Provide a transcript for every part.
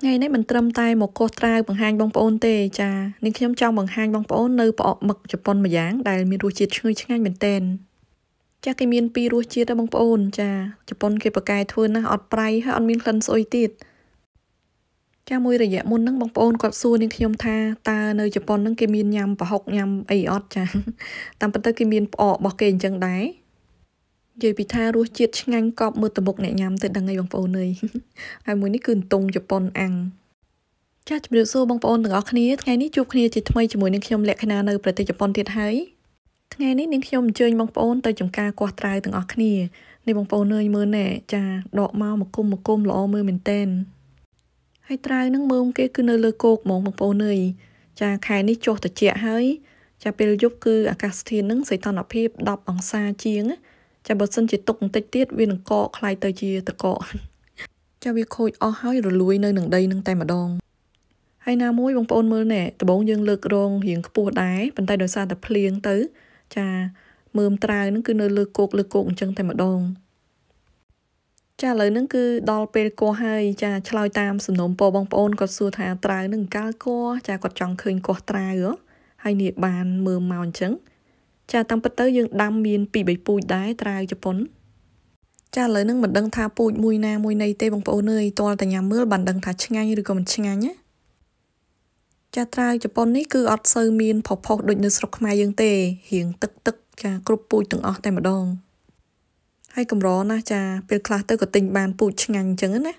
ថ្ងៃនេះមិនត្រឹមតែមកកោះត្រាវបង្ហាញបងប្អូនទេចានាងខ្ញុំចង់បង្ហាញបងប្អូននៅផ្អកមឹកជប៉ុនមួយយ៉ាងដែលមានរសជាតិឈ្ងុយឆ្ងាញ់មែនទែនចាគេមានពីររសជាតិដែរបងប្អូន ចាជប៉ុន គេប្រកែធ្វើណាស់អត់ប្រៃហើយអត់មានក្លិនស្អុយទៀតចាមួយរយៈមុនហ្នឹងបងប្អូនគាត់សួរនាងខ្ញុំថាតើនៅជប៉ុនហ្នឹងគេមានញ៉ាំប្រហុកញ៉ាំអីអត់ចា តាមពិតទៅគេមានផ្អករបស់គេអញ្ចឹងដែរនិយាយពីថារសជាតិឆ្ងាញ់កប់មើលទៅមុខអ្នកញ៉ាំទៅដឹងអីបងប្អូនអើយហើយមួយនេះគឺនំជប៉ុនអាំងចាស់ជំរាបសួរបងប្អូនទាំងអស់គ្នាថ្ងៃនេះជួបគ្នាជាថ្មីជាមួយនឹងខ្ញុំលក្ខណានៅប្រទេសជប៉ុនទៀតហើយថ្ងៃនេះនាងខ្ញុំអញ្ជើញបងប្អូនទៅចំការគាស់ត្រាវទាំងអស់គ្នានេះបងប្អូនអើយមើលណែចាដកមកមកគុំមកគុំល្អមើលមែនតែនហើយត្រាវនឹងមើលគេគឺនៅលើគោកហ្មងបងប្អូនអើយចាខែនេះចុះត្រជាក់ហើយចាពេលយប់គឺអាកាសធាតុនឹងសីតុណ្ហភាព10អង្សាជាងណាចាបើសិនជាទុកបន្តិចទៀតវានឹងកកคล้ายទៅជាតកកចាវាខូចអស់ហើយរលួយនៅនឹងដីនឹងតែម្ដងហើយណាមួយបងប្អូនមើលណែដបងយើងលើករងរៀងខ្ពស់ដែរប៉ុន្តែដោយសារតែភ្លៀងទៅចា មើមត្រាវនឹងគឺនៅលើគោកលើគោកអញ្ចឹងតែម្ដងចាឥឡូវហ្នឹងគឺដល់ពេលគោះហើយចាឆ្លើយតាមសំណូមពរបងប្អូនគាត់សួរថាត្រាវនឹងកាលគោះចាគាត់ចង់ឃើញគោះត្រាវហើយនេះបានមើលមកអញ្ចឹងចាតាមពិតទៅយើង ដាំមាន2 3ពូជដែរត្រាវជប៉ុនចាឥឡូវនឹងមិនដឹងថាពូជមួយណាមួយណីទេបងប្អូនអើយតលតែញ៉ាំមើលបានដឹងថាឆ្ងាញ់ឬក៏មិនឆ្ងាញ់ណាចាត្រាវជប៉ុននេះគឺអត់សូវមានផុសផុសដូចនៅស្រុកខ្មែរយើងទេរៀងទឹកទឹកចាគ្រប់ពូជទាំងអស់តែម្ដងហើយកម្រណាស់ចាពេលខ្លះទៅក៏ទិញបានពូជឆ្ងាញ់អញ្ចឹងណា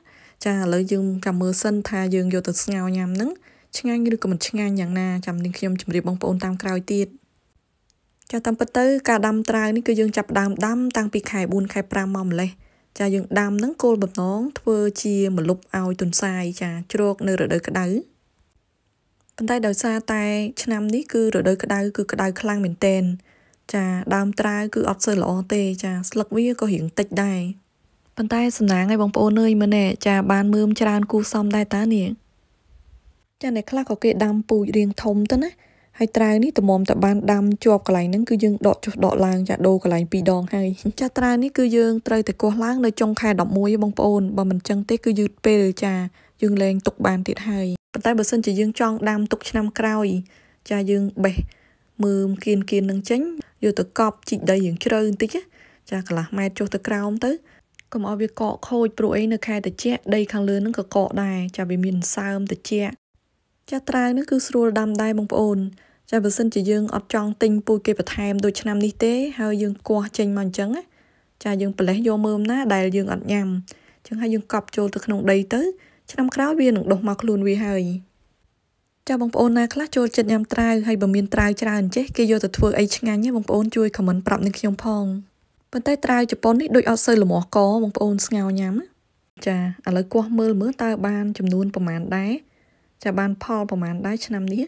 ចាឥឡូវយើងចាំមើលសិនថាយើងយកទៅស្ងោរញ៉ាំហ្នឹងឆ្ងាញ់ឬក៏មិនឆ្ងាញ់យ៉ាងណាចាំនាងខ្ញុំជម្រាបបងប្អូនតាមក្រោយទៀតចាតាមពិតទៅការដាំត្រាវនេះគឺយើងចាប់ដើមដាំតាំងពីខែ4ខែ5មកម្លេះចាយើង ដាំហ្នឹងគោលបំណងធ្វើជាម្លប់ឲ្យទុនសាយចាជ្រកនៅរដូវក្តៅប៉ុន្តែដោយសារតែ ឆ្នាំនេះគឺរដូវក្តៅគឺ ក្តៅខ្លាំងមែនតែនចាដើមត្រាវគឺអត់សូវល្អទេ ចាស្លឹកវាក៏រៀងតិចដែរប៉ុន្តែសំណាងឲ្យបងប្អូនអើយមើលណែចាបានមើមច្រើនគូសំដែរតានេះចាអ្នកខ្លះក៏គេដាំពូជរៀងធំទៅណាហើយត្រាវនេះតម្មតបានដាំជាប់កន្លែងហ្នឹងគឺយើងដកចុះដកឡើងចាដូរកន្លែង2ដងហើយចាត្រាវនេះគឺយើងត្រូវតែគាស់ឡើងនៅចុងខែ11បងប្អូនបើមិនចឹងទេគឺយឺតពេលចាយើងលែងទុកបានទៀតហើយប៉ុន្តែបើសិនជាយើងចង់ដាំទុកឆ្នាំក្រោយចាយើងបេះមើមគៀនគៀននឹងចេញយកទៅកប់ជីកដីរៀងជ្រៅបន្តិចចាកន្លះម៉ែត្រចុះទៅក្រោម ទៅកុំឲ្យវាកកខូចព្រោះអីនៅខែតិចដីខាងលើនឹងក៏កកដែរចាវាមានសើមតិចចាត្រាវនឹងគឺស្រួលដាំដែរបងប្អូនចាបើសិនជាយើងអត់ចង់ទិញពូជគេបន្ថែមដូចឆ្នាំនេះទេហើយយើងគាស់ចេញមកអញ្ចឹងណាចាយើងប្រលេះយកមើមណាដែលយើងអត់ញ៉ាំអញ្ចឹងហើយយើងកប់ចូលទៅក្នុងដីទៅ ឆ្នាំក្រោយវានឹងដុះមកខ្លួនវាហើយចាបងប្អូនណាខ្លះចូលចិត្តញ៉ាំត្រាវហើយបើមានត្រាវច្រើនចេះ គេយកទៅធ្វើអីឆ្ងាញ់ណាបងប្អូនជួយខមមិនប្រាប់នឹងខ្ញុំផងប៉ុន្តែត្រាវជប៉ុននេះដូចអត់សូវល្មោះកបងប្អូនស្ងោញ៉ាំ ចាឥឡូវគាស់មើលមើលតើបានចំនួនប្រមាណដែរចាបានផលប្រមាណដែរឆ្នាំនេះ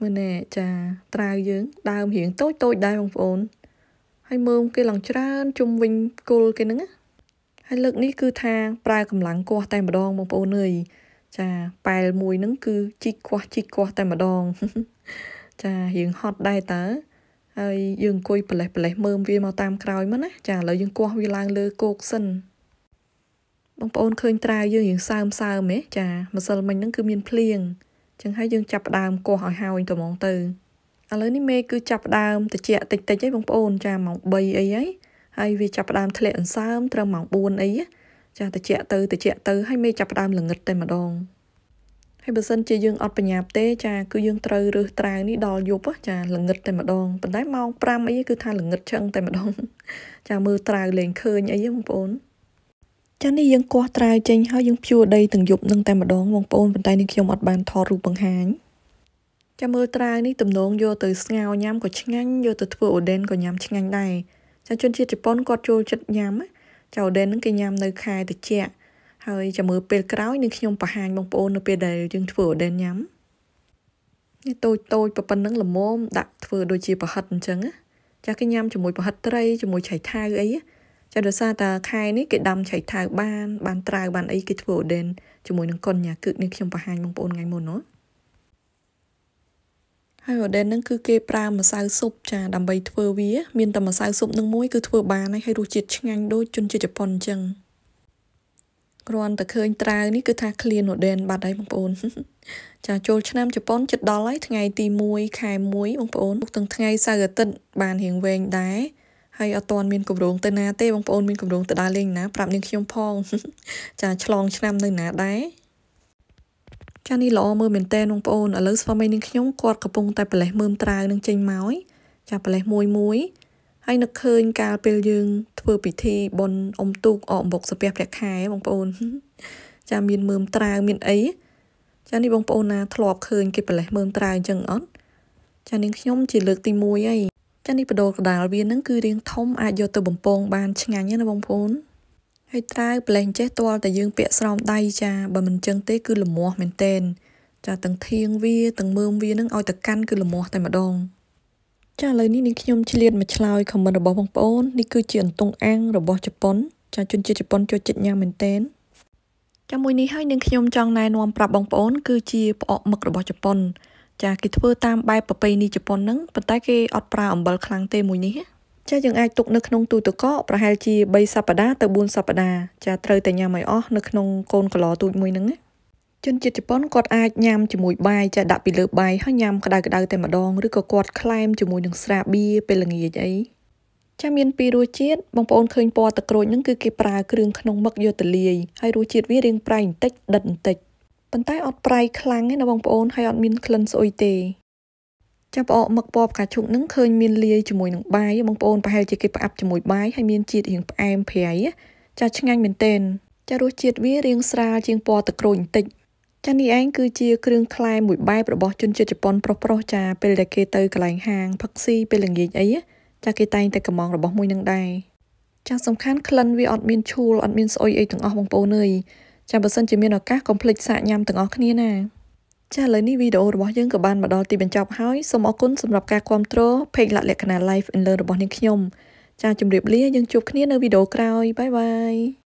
មើលណែចាត្រាវយើង ដើមរៀងតូចតូចដែរបងប្អូនហើយមើលគេឡើងច្រើនជុំវិញគល់គេហ្នឹងហើយលើកនេះគឺថាប្រើកម្លាំងគាស់តែម្ដងបងប្អូនអើយចាប៉ែលមួយហ្នឹងគឺជីកគាស់ជីកគាស់តែម្ដងចារៀងហត់ដែរតើហើយយើងអង្គុយប្រលេះប្រលេះមើលវាមកតាមក្រោយមកណាចាឥឡូវយើងគាស់វាឡើងលើគោកសិន បងប្អូនឃើញត្រាវយើងរៀងសើមសើមហ៎ចាម្សិលមិញហ្នឹងគឺមានភ្លៀងចឹងហើយយើងចាប់ផ្ដើមគោះឲ្យហើយត្មងទៅឥឡូវនេះមេគឺចាប់ផ្ដើមតិចតិចតិចឯងបងប្អូនចាម៉ោង3អីហើយហើយវាចាប់ផ្ដើមធ្លាក់អន្សើមត្រឹមម៉ោង4អីចាតិចទៅតិចទៅហើយមេចាប់ផ្ដើមល្ងឹតតែម្ដងហើយបើសិនជាយើងអត់បញ្ញាប់ទេចាគឺយើងត្រូវរើសត្រាវនេះដល់យប់ចាល្ងឹតតែម្ដងប៉ុន្តែម៉ោង5អីគឺថាល្ងឹតឆ្អឹងតែម្ដង ចាមើលត្រាវលេងឃើញអីបងប្អូនចឹងនេះយើងគាស់ត្រាវចេញហើយយើងភួរដីទាំងយប់នឹងតែម្ដងបងប្អូនប៉ុន្តែនេះខ្ញុំអត់បានថតរូបបង្ហាញចាំមើលត្រាវនេះទំនងយកទៅស្ងោញ៉ាំក៏ឆ្ងាញ់យកទៅធ្វើអូដេនក៏ញ៉ាំឆ្ងាញ់ដែរចាជនជាតិជប៉ុនគាត់ចូលចិត្តញ៉ាំចាអូដេនហ្នឹងគេញ៉ាំនៅខែត្រជាក់ហើយចាំមើលពេលក្រោយនឹងខ្ញុំបង្ហាញបងប្អូននៅពេលដែលយើងធ្វើអូដេនញ៉ាំនេះតូចតូចប៉ុណ្ណឹងល្មមដាក់ធ្វើដូចជាប្រហិតអញ្ចឹងចាគេញ៉ាំជាមួយប្រហិតត្រីជាមួយឆៃថាវអីណាចាដោយសារតែខែនេះគេដាំឆៃថៅបាន បានត្រាវបាន អីគេធ្វើអូដេនជាមួយនឹងកុនញ៉ាគឺនេះខ្ញុំបង្ហាញបងប្អូនថ្ងៃមុនណាហើយអូដេនហ្នឹងគឺគេប្រើម្សៅស៊ុប ចាដើម្បីធ្វើវាមានតែម្សៅស៊ុបនឹងមួយគឺធ្វើបានហើយរសជាតិឆ្ងាញ់ដូចជនជាតិជប៉ុនអញ្ចឹងគ្រាន់តែឃើញត្រាវនេះគឺថាឃ្លានអូដេនបាត់ហើយបងប្អូនចាចូល ឆ្នាំជប៉ុនជិតដល់ហើយថ្ងៃទី1ខែ1បងប្អូនទាំងថ្ងៃសៅរ៍អាទិត្យបានរៀងវែងដែរហើយអត់ទាន់មានកម្រងទៅណាទេបងប្អូនមានកម្រងទៅដើរលេងណាប្រាប់នាងខ្ញុំផងចាឆ្លងឆ្នាំនៅណាដែរចានេះល្អមើលមែនតើបងប្អូនឥឡូវស្វាមីនាងខ្ញុំគាត់កំពុងតែប្រលេះមើមត្រាវនឹងចេញមកចាប្រលេះមួយមួយហើយនឹកឃើញកាលពេលយើងធ្វើពិធីបុណ្យអុំទូកអកអំបុកសាពះព្រះខែបងប្អូនចាមានមើមត្រាវមានអីចានេះបងប្អូនណាធ្លាប់ឃើញគេប្រលេះមើមត្រាវអញ្ចឹងអត់ចានាងខ្ញុំជាលើកទី1ហើយចានេះបដូរកដាលវានឹងគឺរាងធំអាចយកទៅបំពងបានឆ្ងាញ់ណាបងប្អូនហើយត្រាវប្រេងចេះទាល់តែយើងពាក់ស្រោមដៃចាបើមិនចឹងទេ គឺល្មាស់មែនតែនចាទាំងធៀងវាទាំងមើមវានឹងឲ្យទៅកាន់គឺល្មាស់តែម្ដងចាឥឡូវនេះនាងខ្ញុំឆ្លៀតមកឆ្លើយខមមិនរបស់បងប្អូននេះគឺជាអន្ទង់អាំងរបស់ជប៉ុន ចាជនជាតិជប៉ុនចូលចិត្តញ៉ាំមែនតែនចាំមួយនេះហើយនាងខ្ញុំចង់ណែនាំប្រាប់បងប្អូន គឺជាផ្អកមឹករបស់ជប៉ុនចាគេធ្វើតាមបែបប្រពៃណីជប៉ុនហ្នឹងប៉ុន្តែគេអត់ប្រើអំបិលខ្លាំងទេមួយនេះចាយើង អាចទុកនៅក្នុងទូទឹកកកប្រហែលជា3សប្តាហ៍ទៅ4សប្តាហ៍ចាត្រូវតែញ៉ាំឲ្យអស់នៅក្នុងកូនកឡទូចមួយហ្នឹងណាជនជាតិជប៉ុនគាត់អាចញ៉ាំជាមួយបាយចាដាក់ពីលើបាយហើយញ៉ាំក្តៅៗតែម្ដងឬក៏គាត់ខ្លែមជាមួយនឹងស្រាបៀរពេលល្ងាចអីចាមានពីររសជាតិបងប្អូនឃើញពណ៌ទឹកក្រូចហ្នឹងគឺគេប្រើគ្រឿងក្នុងមឹកយកទៅលាយហើយរសជាតិវារៀងប្រៃបន្តិចដិតបន្តិចប៉ុន្តែអត់ប្រៃខ្លាំងទេណាបងប្អូនហើយអត់មានក្លិនស្អុយទេចាប់អកមកពណ៌ផ្កាឈូកនឹងឃើញមានលាយជាមួយនឹងបាយបងប្អូនប្រហែល ជាគេផ្អាប់ជាមួយបាយហើយមានជាតិរៀងផ្អែមប្រៃចាឆ្ងាញ់មែនទែនចារសជាតិវារៀងស្រាលជាងពណ៌ទឹកក្រូចបន្តិចចានេះឯងគឺជាគ្រឿងខ្លែមួយបែបរបស់ជនជាតិជប៉ុនប្រុសប្រុសចាពេលដែលគេទៅកន្លែងហាងផឹកស៊ីពេលល្ងាចអីចាគេតែងតែកម្មងរបស់មួយនឹងដែរចាសំខាន់ក្លិនវាអត់មានឈូលអត់មានស្អុយអីទាំងអស់បងប្អូនអើយចាំបើសិនជាមានឱកាសកុំភ្លេចសាកញ៉ាំទាំងអស់គ្នាណាចាឥឡូវនេះវីដេអូរបស់យើងក៏បានមកដល់ទីបញ្ចប់ហើយសូមអរគុណសម្រាប់ការគ្រប់គ្រង Page លក្ខណៈ Live and Learn របស់នាងខ្ញុំ ចាជម្រាបលាយើងជួបគ្នានៅវីដេអូក្រោយបាយបាយ